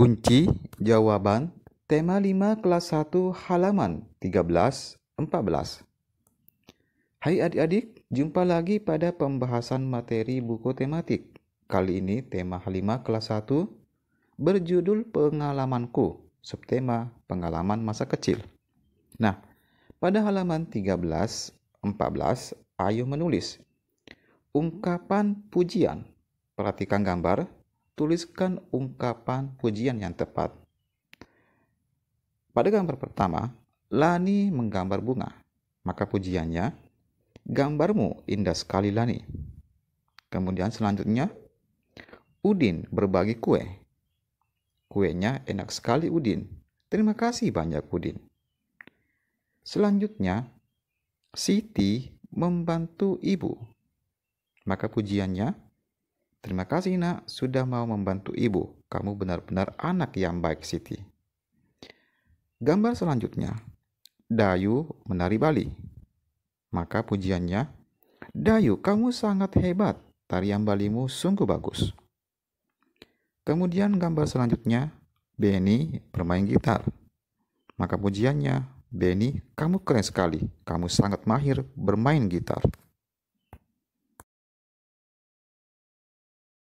Kunci jawaban tema 5 kelas 1 halaman 13 14. Hai adik-adik, jumpa lagi pada pembahasan materi buku tematik. Kali ini tema 5 kelas 1 berjudul Pengalamanku, subtema pengalaman masa kecil. Nah, pada halaman 13 14 ayo menulis ungkapan pujian. Perhatikan gambar tuliskan ungkapan pujian yang tepat. Pada gambar pertama, Lani menggambar bunga, maka pujiannya, gambarmu indah sekali Lani. Kemudian selanjutnya, Udin berbagi kue. Kuenya enak sekali Udin. Terima kasih banyak Udin. Selanjutnya, Siti membantu ibu. Maka pujiannya, Terima kasih nak sudah mau membantu ibu. Kamu benar-benar anak yang baik Siti. Gambar selanjutnya. Dayu menari Bali. Maka pujiannya, Dayu kamu sangat hebat. Tarian Balimu sungguh bagus. Kemudian gambar selanjutnya, Benny bermain gitar. Maka pujiannya, Benny, kamu keren sekali. Kamu sangat mahir bermain gitar.